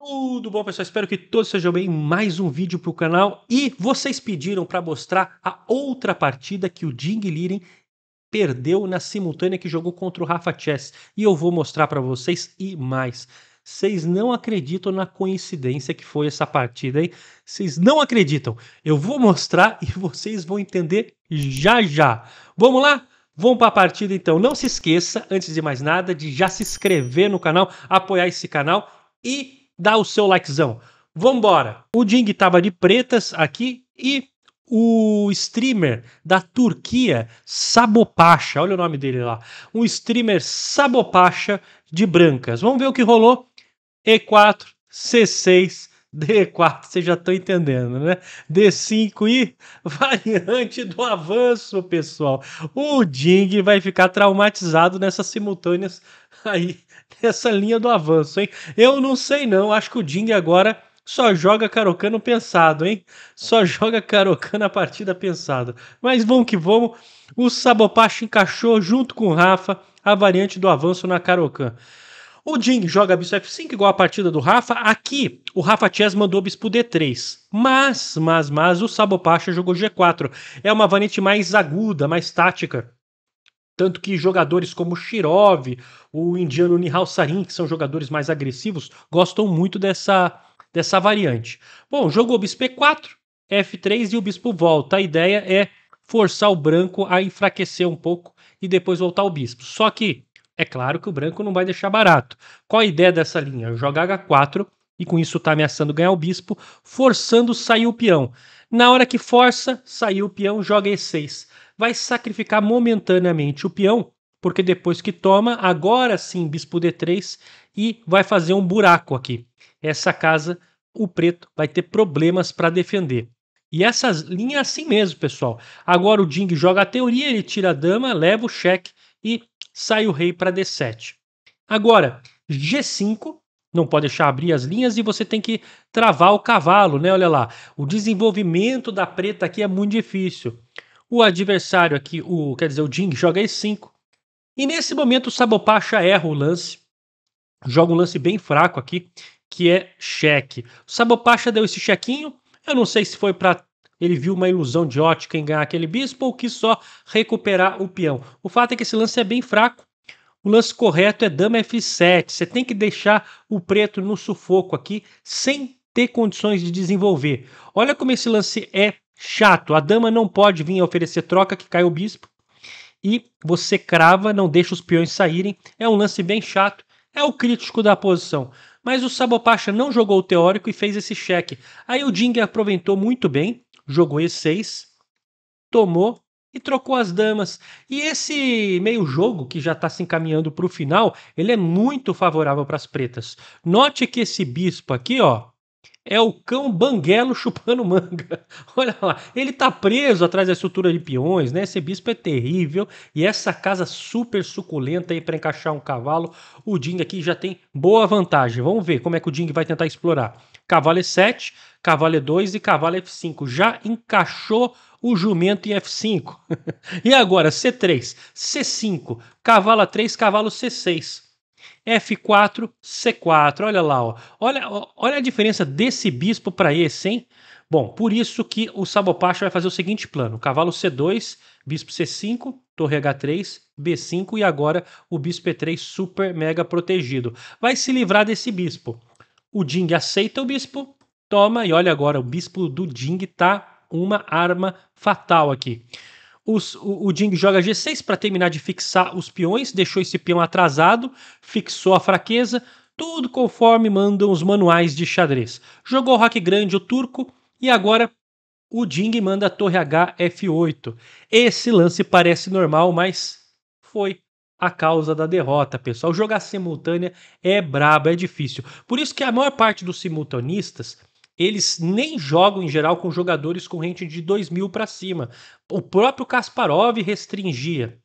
Tudo bom, pessoal? Espero que todos sejam bem. Mais um vídeo para o canal. E vocês pediram para mostrar a outra partida que o Ding Liren perdeu na simultânea que jogou contra o Rafa Chess. E eu vou mostrar para vocês e mais. Vocês não acreditam na coincidência que foi essa partida, hein? Vocês não acreditam. Eu vou mostrar e vocês vão entender já já. Vamos lá? Vamos para a partida então. Não se esqueça, antes de mais nada, de já se inscrever no canal, apoiar esse canal e dá o seu likezão. Vambora! O Ding tava de pretas aqui e o streamer da Turquia, Sabopacha, olha o nome dele lá. Um streamer Sabopacha de brancas. Vamos ver o que rolou. E4, C6, D4, vocês já estão entendendo, né? D5 e variante do avanço, pessoal. O Ding vai ficar traumatizado nessas simultâneas aí nessa linha do avanço, hein? Eu não sei não, acho que o Ding agora só joga carocano pensado, hein? Só é. joga carocano a partida pensada. Mas vamos que vamos, o Sabopacho encaixou junto com o Rafa a variante do avanço na Carocan. O Ding joga bispo F5 igual a partida do Rafa. Aqui, o Rafa Chess mandou bispo D3. Mas, mas, mas, o Sabopacha jogou G4. É uma variante mais aguda, mais tática tanto que jogadores como Shirov, o indiano Nihal Sarin, que são jogadores mais agressivos, gostam muito dessa, dessa variante. Bom, jogou o bispo E4, F3 e o bispo volta. A ideia é forçar o branco a enfraquecer um pouco e depois voltar o bispo. Só que é claro que o branco não vai deixar barato. Qual a ideia dessa linha? Jogar H4 e com isso está ameaçando ganhar o bispo, forçando sair o peão. Na hora que força, saiu o peão, joga E6 vai sacrificar momentaneamente o peão, porque depois que toma, agora sim, bispo D3 e vai fazer um buraco aqui. Essa casa, o preto vai ter problemas para defender. E essas linhas é assim mesmo, pessoal. Agora o Ding joga a teoria, ele tira a dama, leva o cheque e sai o rei para D7. Agora, G5, não pode deixar abrir as linhas e você tem que travar o cavalo, né? Olha lá, o desenvolvimento da preta aqui é muito difícil. O adversário aqui, o, quer dizer, o Jing, joga E5. E nesse momento o Sabopacha erra o lance. Joga um lance bem fraco aqui, que é cheque. O Sabopacha deu esse chequinho. Eu não sei se foi para ele viu uma ilusão de ótica em ganhar aquele bispo ou quis só recuperar o peão. O fato é que esse lance é bem fraco. O lance correto é dama f7. Você tem que deixar o preto no sufoco aqui, sem ter condições de desenvolver. Olha como esse lance é Chato, a dama não pode vir oferecer troca que cai o bispo. E você crava, não deixa os peões saírem. É um lance bem chato. É o crítico da posição. Mas o Sabopacha não jogou o teórico e fez esse cheque. Aí o Ding aproveitou muito bem, jogou E6, tomou e trocou as damas. E esse meio jogo, que já está se encaminhando para o final, ele é muito favorável para as pretas. Note que esse bispo aqui, ó, é o cão banguelo chupando manga. Olha lá, ele tá preso atrás da estrutura de peões, né? Esse bispo é terrível e essa casa super suculenta aí para encaixar um cavalo, o Ding aqui já tem boa vantagem. Vamos ver como é que o Ding vai tentar explorar. Cavalo é E7, cavalo E2 é e cavalo F5. É já encaixou o jumento em F5. e agora C3, C5, cavalo A3, cavalo C6. F4C4. Olha lá, ó. Olha, olha a diferença desse bispo para esse, hein? Bom, por isso que o Sabopacho vai fazer o seguinte plano: cavalo C2, bispo C5, torre H3, B5 e agora o bispo E3 super mega protegido. Vai se livrar desse bispo. O Ding aceita o bispo, toma e olha agora, o bispo do Ding tá uma arma fatal aqui. Os, o, o Ding joga G6 para terminar de fixar os peões, deixou esse peão atrasado, fixou a fraqueza, tudo conforme mandam os manuais de xadrez. Jogou o hack grande, o turco, e agora o Ding manda a torre H F8. Esse lance parece normal, mas foi a causa da derrota, pessoal. Jogar simultânea é brabo, é difícil. Por isso que a maior parte dos simultanistas eles nem jogam em geral com jogadores com rente de 2000 para cima. O próprio Kasparov restringia.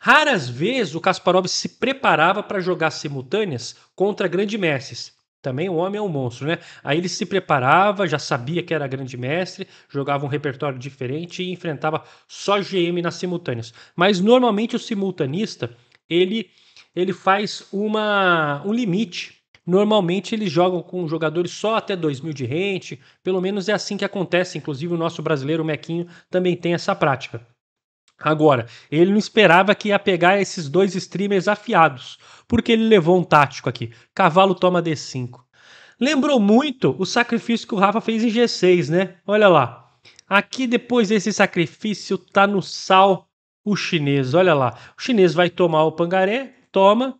Raras vezes o Kasparov se preparava para jogar simultâneas contra grandes mestres. Também o homem é um monstro, né? Aí ele se preparava, já sabia que era grande mestre, jogava um repertório diferente e enfrentava só GM nas simultâneas. Mas normalmente o simultanista, ele ele faz uma um limite Normalmente eles jogam com jogadores só até 2 mil de rente, pelo menos é assim que acontece. Inclusive o nosso brasileiro o Mequinho também tem essa prática. Agora, ele não esperava que ia pegar esses dois streamers afiados, porque ele levou um tático aqui. Cavalo toma D5. Lembrou muito o sacrifício que o Rafa fez em G6, né? Olha lá. Aqui, depois desse sacrifício, tá no sal o chinês. Olha lá. O chinês vai tomar o pangaré, toma,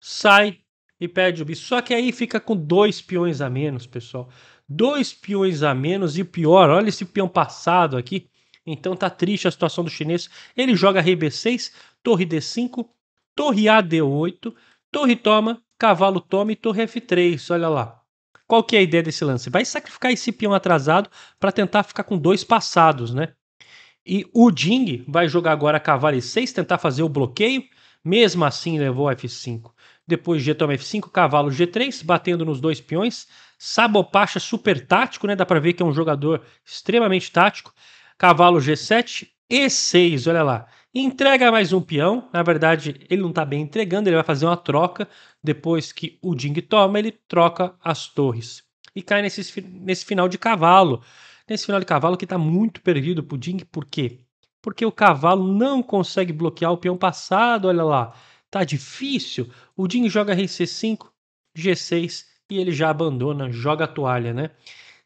sai e perde o bicho. Só que aí fica com dois peões a menos, pessoal. Dois peões a menos e pior, olha esse peão passado aqui. Então tá triste a situação do chinês. Ele joga rei b6, torre d5, torre a d8, torre toma, cavalo toma e torre f3. Olha lá. Qual que é a ideia desse lance? Vai sacrificar esse peão atrasado para tentar ficar com dois passados, né? E o Ding vai jogar agora cavalo e 6, tentar fazer o bloqueio. Mesmo assim, levou F5 depois g toma f5, cavalo g3, batendo nos dois peões. Sabopacha super tático, né? Dá para ver que é um jogador extremamente tático. Cavalo g7, e6, olha lá. Entrega mais um peão. Na verdade, ele não está bem entregando, ele vai fazer uma troca. Depois que o Ding toma, ele troca as torres. E cai nesse, nesse final de cavalo. Nesse final de cavalo que está muito perdido para o Ding, por quê? Porque o cavalo não consegue bloquear o peão passado, olha lá. Tá difícil? O Dinho joga RC5, G6 e ele já abandona, joga a toalha, né?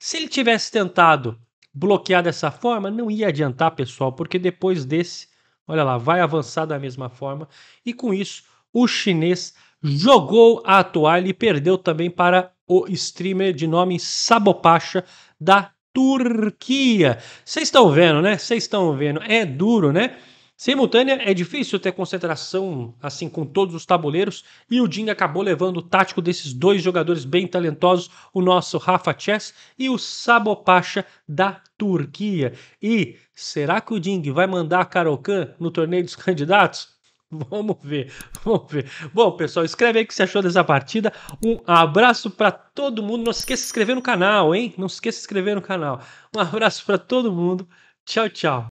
Se ele tivesse tentado bloquear dessa forma, não ia adiantar, pessoal, porque depois desse, olha lá, vai avançar da mesma forma e com isso o chinês jogou a toalha e perdeu também para o streamer de nome Sabopacha da Turquia. Vocês estão vendo, né? Vocês estão vendo, é duro, né? Simultânea é difícil ter concentração assim com todos os tabuleiros e o Ding acabou levando o tático desses dois jogadores bem talentosos, o nosso Rafa Chess e o Sabo Pacha da Turquia. E será que o Ding vai mandar a Karokan no torneio dos candidatos? Vamos ver, vamos ver. Bom, pessoal, escreve aí o que você achou dessa partida. Um abraço para todo mundo. Não se esqueça de se inscrever no canal, hein? Não se esqueça de se inscrever no canal. Um abraço para todo mundo. Tchau, tchau.